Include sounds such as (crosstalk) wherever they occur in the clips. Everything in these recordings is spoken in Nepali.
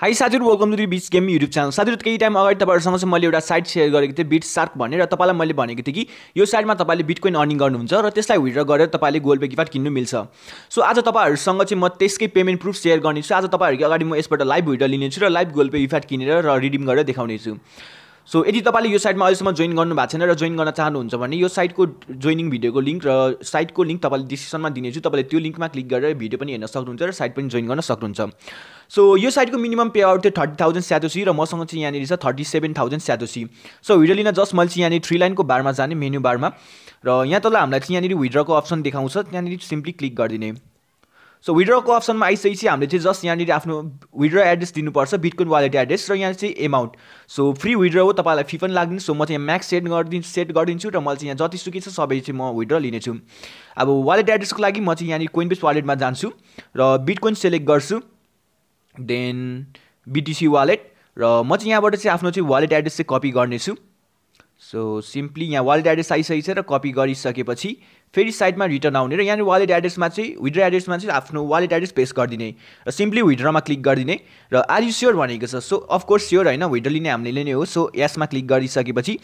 हाई साजुर welcome to the beach game YouTube channel साथीहरू केही टाइम अगाडि तपाईँहरूसँग चाहिँ मैले एउटा साइट सेयर गरेको थिएँ बिट सार्क र तपाईँलाई मैले भनेको थिएँ कि यो साइटमा तपाईँले बिटकोइन अर्निङ गर्नुहुन्छ र त्यसलाई विड्र गरेर तपाईँले गोल पे किन्नु मिल्छ सो आज तपाईँहरूसँग चाहिँ म त्यसकै पेमेन्ट प्रुफ सेयर गर्नेछु आज तपाईँहरूको अगाडि म यसबाट लाइभ भिडियो लिनेछु र लाइभ गोल पे किपाट किनेर र रिडिम गरेर देखाउनेछु सो यदि तपाईँले यो साइटमा अहिलेसम्म जोइन गर्नु भएको छैन र जोइन गर्न चाहनुहुन्छ भने यो साइटको जोइनिङ भिडियोको लिङ्क र साइटको लिङ्क तपाईँले डिस्क्रिप्सनमा दिनेछु तपाईँले त्यो लिङ्कमा क्लिक गरेर भिडियो पनि हेर्न सक्नुहुन्छ र साइट पनि जोइन गर्न सक्नुहुन्छ सो यो साइटको मिनिमम पे आउट थियो थर्टी थाउजन्ड स्याटोसी र मसँग चाहिँ यहाँनिर छ thirty seven thousand satoshi so हिडो लिन जस्ट मैले चाहिँ यहाँनिर थ्री लाइनको बारमा जाने मेन्यु बारमा र यहाँ तल हामीलाई चाहिँ यहाँनिर विड्रको अप्सन देखाउँछ त्यहाँनिर सिम्पली क्लिक गरिदिने सो विड्रको अप्सनमा आइसकेपछि हामीले चाहिँ जस्ट यहाँनिर आफ्नो विड्र एड्रेस दिनुपर्छ बिटकोइन वालेट एड्रेस र यहाँ चाहिँ एमाउन्ट सो फ्री विड्र हो तपाईँलाई फी पनि लाग्दैन सो म चाहिँ यहाँ म्याक्स सेट गरिदिन्छु सेट गरिदिन्छु र मैले चाहिँ यहाँ जति सुकी छ सबै चाहिँ म विड्र लिनेछु अब वालेट एड्रेसको लागि म चाहिँ यहाँनिर कोइनबेस वालेटमा जान्छु र बिटकोइन सेलेक्ट गर्छु देन बिटिसी वालेट र म चाहिँ यहाँबाट चाहिँ आफ्नो चाहिँ वालेट एड्रेस चाहिँ कपी गर्नेछु सो सिम्पली यहाँ वालेट एड्रेस आइसकेको छ र कपी गरिसकेपछि फेरि साइडमा रिटर्न आउने र यहाँनिर वालेट एड्रेसमा चाहिँ विड्र एड्रेसमा चाहिँ आफ्नो वालेट एड्रेस पेस गरिदिने र सिम्पली विथड्रमा क्लिक गरिदिने र आर यु स्योर भनेको छ सो अफकोर्स स्योर होइन विड्र लिने हामीले नै हो सो यसमा क्लिक गरिसकेपछि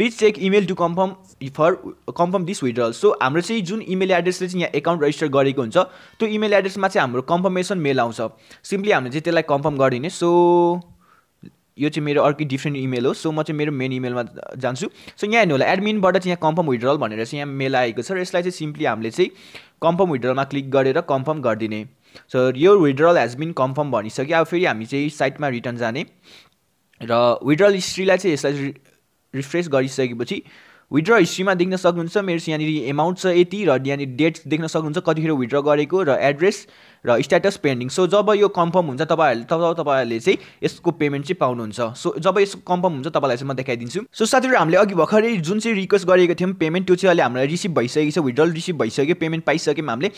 please check email to confirm for confirm this withdrawal so हाम्रो चाहिँ जुन इमेल एड्रेसले चाहिँ यहाँ एकाउन्ट रजिस्टर गरेको हुन्छ त्यो इमेल एड्रेसमा चाहिँ हाम्रो कन्फर्मेसन मेल आउँछ सिम्पली हामीले चाहिँ त्यसलाई कन्फर्म गरिदिने सो यो चाहिँ मेरो अर्कै डिफ्रेन्ट इमेल हो सो म चाहिँ मेरो मेन इमेलमा जान्छु सो यहाँ हेर्नु होला एडमिनबाट चाहिँ यहाँ कन्फर्म विड्रल भनेर चाहिँ यहाँ मेल आएको छ र यसलाई चाहिँ सिम्पली हामीले चाहिँ कन्फर्म विड्रलमा क्लिक गरेर कन्फर्म गरिदिने सो यो विड्रल हेज बिन कन्फर्म भनिसक्यो अब फेरि हामी चाहिँ साइटमा रिटर्न जाने र विड्रल हिस्ट्रीलाई चाहिँ यसलाई रिफ्रेस गरिसकेपछि विड्र हिस्ट्रीमा देख्न सक्नुहुन्छ मेरो यहाँनिर एमाउन्ट छ यति र यहाँनिर डेट देख्न सक्नुहुन्छ कतिखेर विड्र गरेको र एड्रेस र स्ट्याटस पेन्डिङ सो जब यो कन्फर्म हुन्छ तपाईँहरूले तब तपाईँहरूले चाहिँ यसको पेमेन्ट चाहिँ पाउनुहुन्छ सो जब यसको कन्फर्म हुन्छ तपाईँलाई चाहिँ म देखाइदिन्छु सो साथीहरू हामीले अघि भर्खरै जुन चाहिँ रिक्वेस्ट गरेको थियौँ पेमेन्ट त्यो चाहिँ अहिले हामीलाई रिसिभ भइसकेको छ विड्रल रिसिभ भइसक्यो पेमेन्ट पाइसक्यौँ हामीले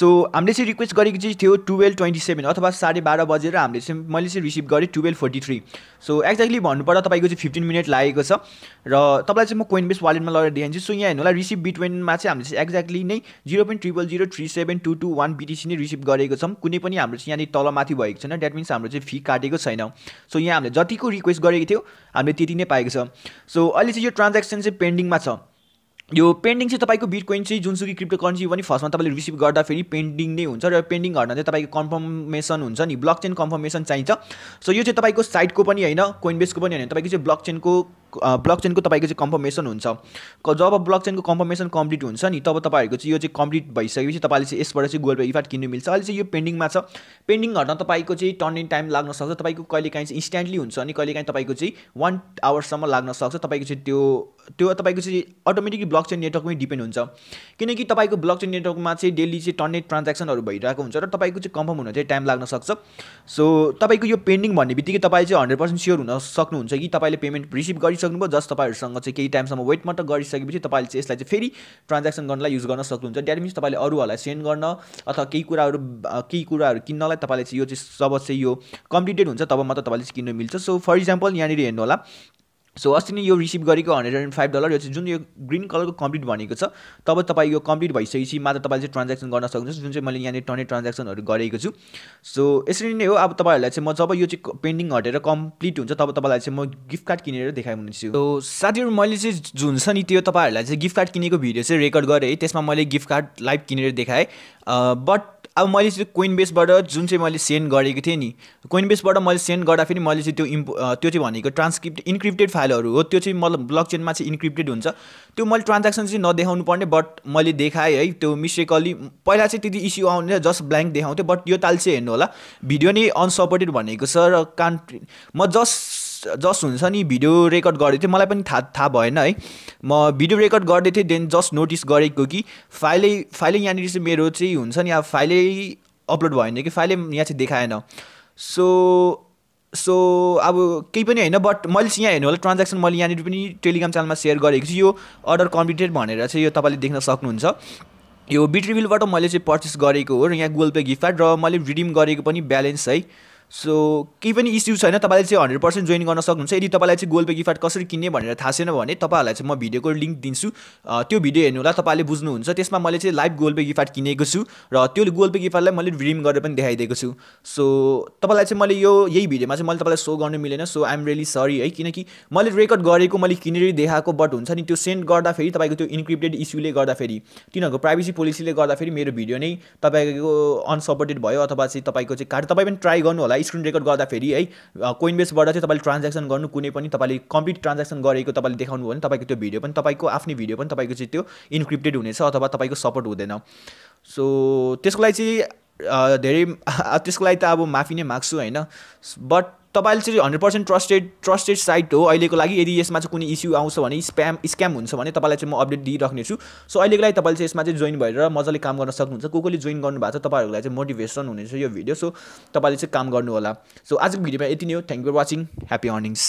सो हामीले चाहिँ रिक्वेस्ट गरेको चाहिँ थियो टुवेल्भ ट्वेन्टी सेभेन अथवा साढे बाह्र बजेर हामीले चाहिँ मैले चाहिँ रिसिभ गरेँ twelve forty three so exactly भन्नुपर्दा तपाईँको चाहिँ फिफ्टिन मिनट लागेको छ र तपाईँलाई चाहिँ म कोइनबेस वालेट वालेटमा लगेर चाहिँ सो यहाँ हेर्नु होला रिसिभ बिटवेनमा चाहिँ हामीले चाहिँ एक्ज्याक्टली नै zero point triple zero three seven two two one BTC नै रिसिभ गरेको छौँ कुनै पनि हाम्रो चाहिँ यहाँनिर माथि भएको छैन द्याट मिन्स हाम्रो चाहिँ फी काटेको छैन सो यहाँ हामीले जतिको रिक्वेस्ट गरेको थियो हामीले त्यति नै पाएको छ सो अहिले चाहिँ यो ट्रान्ज्याक्सन चाहिँ पेन्डिङमा छ यो पेन्डिङ चाहिँ तपाईँको बिटकोइन चाहिँ जुनसुकै क्रिप्टो करेन्सी पनि फर्स्टमा तपाईँले रिसिभ गर्दा फेरि पेन्डिङ नै हुन्छ र पेन्डिङ हट्न चाहिँ तपाईँको कन्फर्मेसन हुन्छ नि ब्लक चेन कन्फर्मेसन चाहिन्छ सो यो चाहिँ तपाईँको साइटको पनि होइन कोइनबेसको पनि होइन तपाईँको चाहिँ ब्लक चेनको ब्लक चेनको तपाईँको चाहिँ कन्फर्मेसन हुन्छ जब ब्लक चेनको कन्फर्मेसन कम्प्लिट हुन्छ नि तब तपाईँहरूको चाहिँ यो चाहिँ कम्प्लिट भइसकेपछि तपाईँले चाहिँ यसबाट चाहिँ गुगल पे इफाट किन्नु मिल्छ अहिले चाहिँ यो पेन्डिङमा छ पेन्डिङ हट्न तपाईँको चाहिँ टर्न इन टाइम लाग्न सक्छ तपाईँको कहिले काहीँ चाहिँ इन्स्ट्यान्टली हुन्छ अनि कहिले काहीँ तपाईँको चाहिँ वान आवर्ससम्म लाग्न सक्छ तपाईँको चाहिँ त्यो त्यो तपाईँको चाहिँ अटोमेटिकली ब्लक चेन नेटवर्कमै डिपेन्ड हुन्छ किनकि तपाईँको ब्लक चेन नेटवर्कमा चाहिँ डेली चाहिँ टर्नेट ट्रान्जेक्सनहरू भइरहेको हुन्छ र तपाईँको चाहिँ कन्फर्म हुन चाहिँ टाइम लाग्न सक्छ सो तपाईँको यो पेन्डिङ भन्ने बित्तिकै तपाईँ चाहिँ हन्ड्रेड पर्सेन्ट स्योर हुन सक्नुहुन्छ कि तपाईँले पेमेन्ट रिसिभ गरिसक्नु गरिसक्नुभयो जस्ट तपाईँहरूसँग चाहिँ केही टाइमसम्म वेट मात्र गरिसकेपछि तपाईँले चाहिँ यसलाई चाहिँ फेरि ट्रान्ज्याक्सन गर्नलाई युज गर्न सक्नुहुन्छ द्याट मिन्स तपाईँले अरूहरूलाई सेन्ड गर्न अथवा केही कुराहरू केही कुराहरू किन्नलाई तपाईँले चाहिँ यो चाहिँ जब चाहिँ यो कम्प्लिटेड हुन्छ तब मात्र तपाईँले चाहिँ किन्नु मिल्छ सो फर इक्जाम्पल यहाँनिर हेर्नु होला सो अस्ति नै यो रिसिभ गरेको हन्ड्रेड एन्ड फाइभ डलर यो चाहिँ जुन यो ग्रिन कलरको कम्प्लिट भनेको छ तब तपाईँ यो कम्प्लिट भइसकेपछि मात्र तपाईँले चाहिँ ट्रान्जेक्सन गर्न सक्नुहुन्छ जुन चाहिँ मैले यहाँनिर टर्ने ट्रान्जेक्सनहरू गरेको छु सो यसरी नै हो अब तपाईँहरूलाई चाहिँ म जब यो चाहिँ पेन्डिङ हटेर कम्प्लिट हुन्छ तब तपाईँलाई चाहिँ म गिफ्ट कार्ड किनेर देखाइहुनेछु सो साथीहरू मैले चाहिँ जुन छ नि त्यो तपाईँहरूलाई चाहिँ गिफ्ट कार्ड किनेको भिडियो चाहिँ रेकर्ड गरेँ त्यसमा मैले गिफ्ट कार्ड लाइभ किनेर देखाएँ बट अब मैले चाहिँ कोइन बेसबाट जुन चाहिँ मैले सेन्ड गरेको थिएँ नि कोइन बेसबाट मैले सेन्ड गर्दा फेरि मैले चाहिँ त्यो इम्पो त्यो चाहिँ भनेको ट्रान्सक्रिप्ट इन्क्रिप्टेड फाइलहरू हो त्यो चाहिँ मतलब ब्लक चेनमा चाहिँ इन्क्रिप्टेड हुन्छ त्यो मैले ट्रान्ज्याक्सन चाहिँ नदेखाउनु पर्ने बट मैले देखाएँ है त्यो मिस्टेकली पहिला चाहिँ त्यति इस्यु आउने जस्ट ब्ल्याङ्क देखाउँथ्यो बट यो ताल चाहिँ हेर्नु होला भिडियो नै अनसपोर्टेड भनेको छ र कान्ट्री म जस्ट जस्ट हुन्छ नि भिडियो रेकर्ड गर्दै थिएँ मलाई पनि थाहा थाहा भएन है म भिडियो रेकर्ड गर्दै थिएँ देन जस्ट नोटिस गरेको कि फाइलै फाइलै यहाँनिर चाहिँ मेरो चाहिँ हुन्छ नि अब फाइलै अपलोड भएन कि फाइलै यहाँ चाहिँ देखाएन सो सो अब केही पनि होइन बट मैले चाहिँ यहाँ हेर्नु होला ट्रान्ज्याक्सन मैले यहाँनिर पनि टेलिग्राम च्यानलमा सेयर गरेको छु यो अर्डर कम्प्लिटेड भनेर चाहिँ यो तपाईँले देख्न सक्नुहुन्छ यो बिट मैले चाहिँ पर्चेस गरेको हो र यहाँ गुगल पे गिफ्ट र मैले रिडिम गरेको पनि ब्यालेन्स है सो केही पनि इस्यु छैन तपाईँले चाहिँ हन्ड्रेड पर्सेन्ट जोइन गर्न सक्नुहुन्छ यदि तपाईँलाई चाहिँ गोल गिफ्ट कसरी किन्ने भनेर थाहा छैन भने तपाईँहरूलाई चाहिँ म भिडियोको लिङ्क दिन्छु त्यो भिडियो हेर्नु होला तपाईँले बुझ्नुहुन्छ त्यसमा मैले चाहिँ लाइभ गोल गिफ्ट किनेको छु र त्यो गोल गिफ्टलाई मैले रिम गरेर पनि देखाइदिएको छु सो तपाईँलाई चाहिँ मैले यो यही भिडियोमा चाहिँ मैले तपाईँलाई सो गर्नु मिलेन सो आइएम रियली सरी है किनकि मैले रेकर्ड गरेको मैले किनेर देखाएको बट हुन्छ नि त्यो सेन्ड गर्दाखेरि तपाईँको त्यो इन्क्रिप्टेड इस्युले गर्दाखेरि तिनीहरूको प्राइभेसी पोलिसीले गर्दाखेरि मेरो भिडियो नै तपाईँको अनसपोर्टेड भयो अथवा चाहिँ तपाईँको चाहिँ काट तपाईँ पनि ट्राई गर्नु होला स्क्रिन रेकर्ड गर्दाखेरि है कोइन बेसबाट चाहिँ तपाईँले ट्रान्जेक्सन गर्नु कुनै पनि तपाईँले कम्प्लिट ट्रान्ज्याक्सन गरेको तपाईँले देखाउनु भयो भने तपाईँको त्यो भिडियो पनि तपाईँको आफ्नै भिडियो पनि तपाईँको चाहिँ त्यो इन्क्रिप्टेड हुनेछ अथवा तपाईँको सपोर्ट हुँदैन सो त्यसको लागि चाहिँ धेरै (laughs) त्यसको लागि त अब माफी नै माग्छु होइन बट तपाईँले चाहिँ hundred percent trusted trusted site हो अहिलेको लागि यदि यसमा चाहिँ कुनै इस्यु आउँछ भने स्प्याम स्क्याम हुन्छ भने तपाईँलाई चाहिँ म अपडेट दिइराख्नेछु सो अहिलेको लागि तपाईँले चाहिँ यसमा चाहिँ जोइन भएर मजाले काम गर्न सक्नुहुन्छ को कोले जोइन गर्नुभएको छ तपाईँहरूलाई चाहिँ मोटिभेसन हुनेछ यो भिडियो सो तपाईँले चाहिँ काम गर्नु होला सो आजको भिडियोमा यति नै हो thank you for watching happy earnings